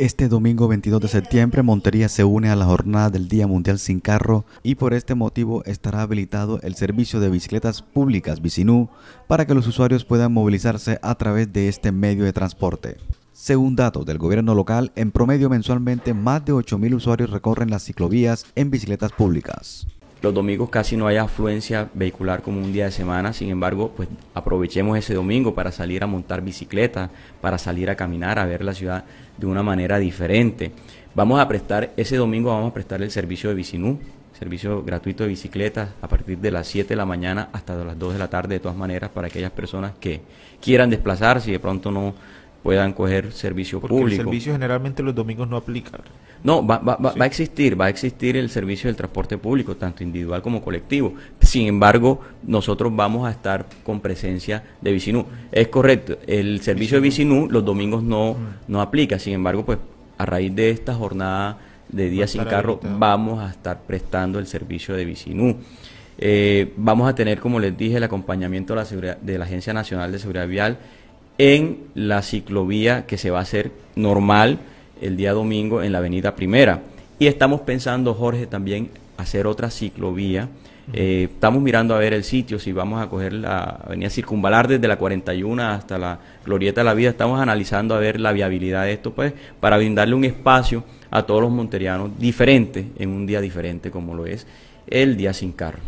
Este domingo 22 de septiembre, Montería se une a la jornada del Día Mundial Sin Carro y por este motivo estará habilitado el servicio de bicicletas públicas Vicinú para que los usuarios puedan movilizarse a través de este medio de transporte. Según datos del gobierno local, en promedio mensualmente más de 8.000 usuarios recorren las ciclovías en bicicletas públicas. Los domingos casi no hay afluencia vehicular como un día de semana, sin embargo, pues aprovechemos ese domingo para salir a montar bicicleta, para salir a caminar, a ver la ciudad de una manera diferente. Vamos a prestar, ese domingo vamos a prestar el servicio de Bicinú, servicio gratuito de bicicletas a partir de las 7 de la mañana hasta las 2 de la tarde, de todas maneras, para aquellas personas que quieran desplazarse y de pronto no puedan coger servicio Porque público. El servicio generalmente los domingos no aplica. No, va, va, a existir, va a existir el servicio del transporte público, tanto individual como colectivo. Sin embargo, nosotros vamos a estar con presencia de Vicinú. Es correcto, el servicio de Vicinú los domingos no, mm. no aplica. Sin embargo, pues a raíz de esta jornada de día sin carro, vamos a estar prestando el servicio de Vicinú. Eh, vamos a tener, como les dije, el acompañamiento la, seguridad, de la Agencia Nacional de Seguridad Vial en la ciclovía que se va a hacer normal el día domingo en la avenida Primera. Y estamos pensando, Jorge, también hacer otra ciclovía. Eh, estamos mirando a ver el sitio, si vamos a coger la avenida circunvalar desde la 41 hasta la Glorieta de la Vida. Estamos analizando a ver la viabilidad de esto, pues, para brindarle un espacio a todos los monterianos diferente, en un día diferente como lo es el día sin carro.